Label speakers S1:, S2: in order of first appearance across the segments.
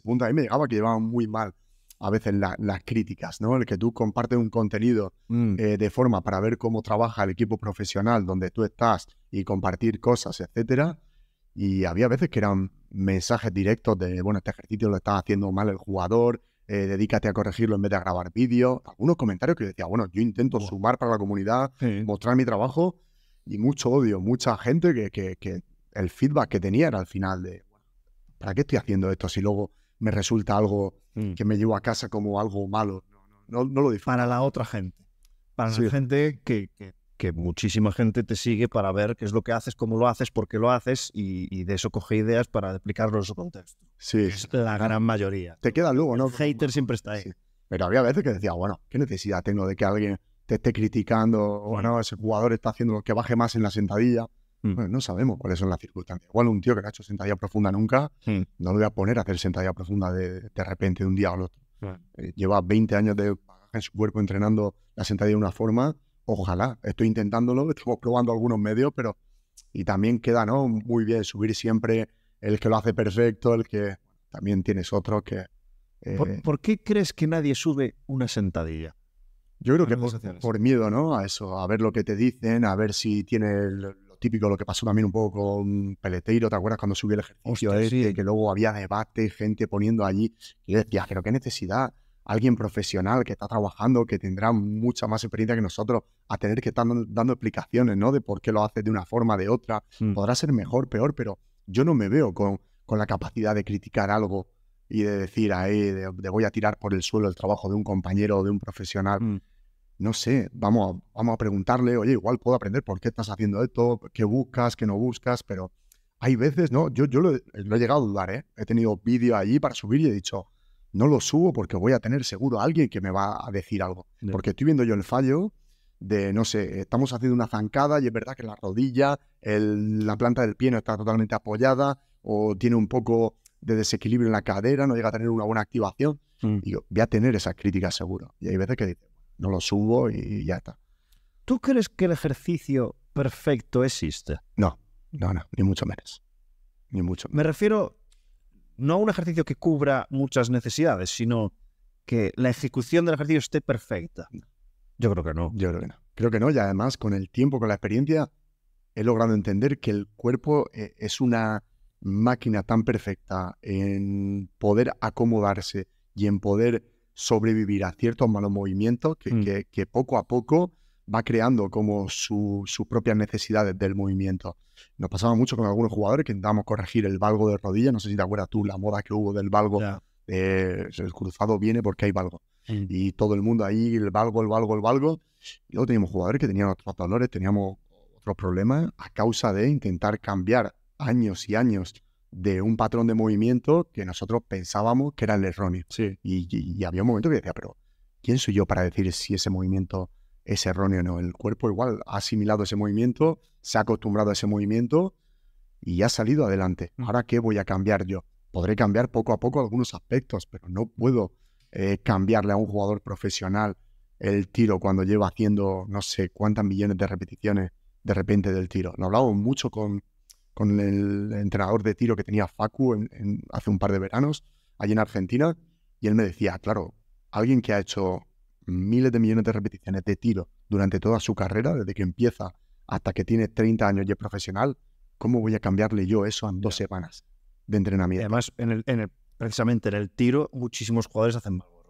S1: punto. A mí me llegaba que llevaban muy mal a veces las críticas, ¿no? El que tú compartes un contenido mm. eh, de forma para ver cómo trabaja el equipo profesional donde tú estás y compartir cosas, etcétera. Y había veces que eran mensajes directos de, bueno, este ejercicio lo está haciendo mal el jugador, eh, dedícate a corregirlo en vez de grabar vídeos. Algunos comentarios que decía, bueno, yo intento sumar para la comunidad, mostrar mi trabajo y mucho odio, mucha gente que, el feedback que tenía era al final de, ¿para qué estoy haciendo esto si luego
S2: me resulta algo mm. que me llevo a casa como algo malo. No, no lo disfruto. Para la otra gente. Para la gente que, que, muchísima gente te sigue para ver qué es lo que haces, cómo lo haces, por qué lo haces y, de eso coge ideas para explicarlo en su contexto. Sí. Es la gran mayoría. Te queda luego, ¿no? El hater siempre está ahí. Pero había veces que decía, bueno, ¿qué necesidad tengo
S1: de que alguien te esté criticando? Bueno, mm. ese jugador está haciendo que baje más en la sentadilla. Mm. no sabemos cuáles son las circunstancias. Igual un tío que ha hecho sentadilla profunda nunca, mm. no lo voy a poner a hacer sentadilla profunda de, repente, de un día al otro. Eh, lleva 20 años de en su cuerpo entrenando la sentadilla de una forma. Ojalá, estoy intentándolo, estoy probando algunos medios, pero. Y también queda, ¿no? Muy bien subir siempre el que lo hace perfecto, el que. También tienes otros que.
S2: Eh ¿Por, qué crees que nadie sube una sentadilla? Yo
S1: creo que por, por, miedo, ¿no? A eso, a ver lo que te dicen, a ver si tiene el, típico, lo que pasó también un poco con Peleteiro, ¿te acuerdas cuando subió el ejercicio este, que luego había debate, gente poniendo allí, y yo decía, pero qué necesidad, alguien profesional que está trabajando, que tendrá mucha más experiencia que nosotros, a tener que estar dando, explicaciones, ¿no? De por qué lo hace de una forma, de otra, mm. podrá ser mejor, peor, pero yo no me veo con, con la capacidad de criticar algo y de decir, ahí, de, voy a tirar por el suelo el trabajo de un compañero o de un profesional. Mm no sé, vamos a, vamos a preguntarle, oye, igual puedo aprender por qué estás haciendo esto, qué buscas, qué no buscas, pero hay veces, ¿no? Yo, yo lo, he llegado a dudar, ¿eh? He tenido vídeo allí para subir y he dicho, no lo subo porque voy a tener seguro a alguien que me va a decir algo. Porque estoy viendo yo el fallo de, no sé, estamos haciendo una zancada y es verdad que la rodilla, la planta del pie no está totalmente apoyada o tiene un poco de desequilibrio en la cadera, no llega a tener una buena activación. Mm. Y voy a tener esas críticas seguro. Y hay veces que dices, no lo
S2: subo y ya está. ¿Tú crees que el ejercicio perfecto existe? No, no, no, ni mucho menos. Ni mucho Me refiero no a un ejercicio que cubra muchas necesidades, sino que la ejecución del ejercicio esté perfecta.
S1: Yo creo que no. Yo creo que no. Creo que no, y además con el tiempo, con la experiencia, he logrado entender que el cuerpo eh, es una máquina tan perfecta en poder acomodarse y en poder sobrevivir a ciertos malos movimientos mm. que, poco a poco va creando como sus propias necesidades del movimiento. Nos pasaba mucho con algunos jugadores que intentábamos corregir el valgo de rodilla. No sé si te acuerdas tú la moda que hubo del valgo. el eh, cruzado viene porque hay valgo. Mm. Y todo el mundo ahí, el valgo, el valgo, el valgo. Y luego teníamos jugadores que tenían otros dolores, teníamos otros problemas a causa de intentar cambiar años y años de un patrón de movimiento que nosotros pensábamos que era el erróneo. Y, había un momento que decía, pero ¿quién soy yo para decir si ese movimiento es erróneo o no? El cuerpo igual ha asimilado ese movimiento, se ha acostumbrado a ese movimiento y ha salido adelante. Mm. ¿Ahora qué voy a cambiar yo? Podré cambiar poco a poco algunos aspectos, pero no puedo eh, cambiarle a un jugador profesional el tiro cuando lleva haciendo no sé cuántas millones de repeticiones de repente del tiro. no hablamos mucho con, con el entrenador de tiro que tenía Facu hace un par de veranos, allí en Argentina, y él me decía, claro, alguien que ha hecho miles de millones de repeticiones de tiro durante toda su carrera, desde que empieza hasta que tiene 30 años y es profesional,
S2: ¿cómo voy a cambiarle yo eso en dos semanas de entrenamiento? Además, en el, precisamente en el tiro, muchísimos jugadores hacen valgo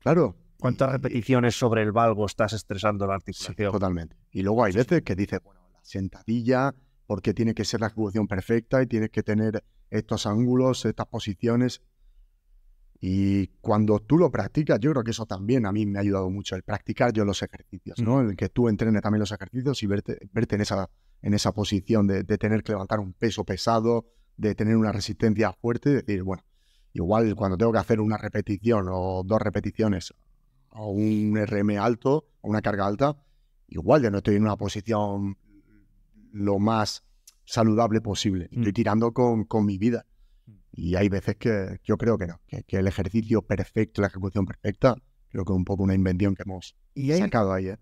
S2: Claro. ¿Cuántas repeticiones sobre el valgo estás estresando la articulación? totalmente. Y luego hay veces que dice bueno, la sentadilla, porque
S1: tiene que ser la ejecución perfecta y tienes que tener estos ángulos, estas posiciones. Y cuando tú lo practicas, yo creo que eso también a mí me ha ayudado mucho, el practicar yo los ejercicios, ¿no? Mm. El que tú entrenes también los ejercicios y verte, en, esa, posición de, tener que levantar un peso pesado, de tener una resistencia fuerte, y decir, bueno, igual cuando tengo que hacer una repetición o dos repeticiones o un RM alto o una carga alta, igual ya no estoy en una posición lo más saludable posible. Mm. Estoy tirando con, con mi vida. Mm. Y hay veces que yo creo que no,
S2: que, el ejercicio perfecto, la ejecución perfecta, creo que es un poco una invención que hemos ¿Y sacado ahí. ¿eh?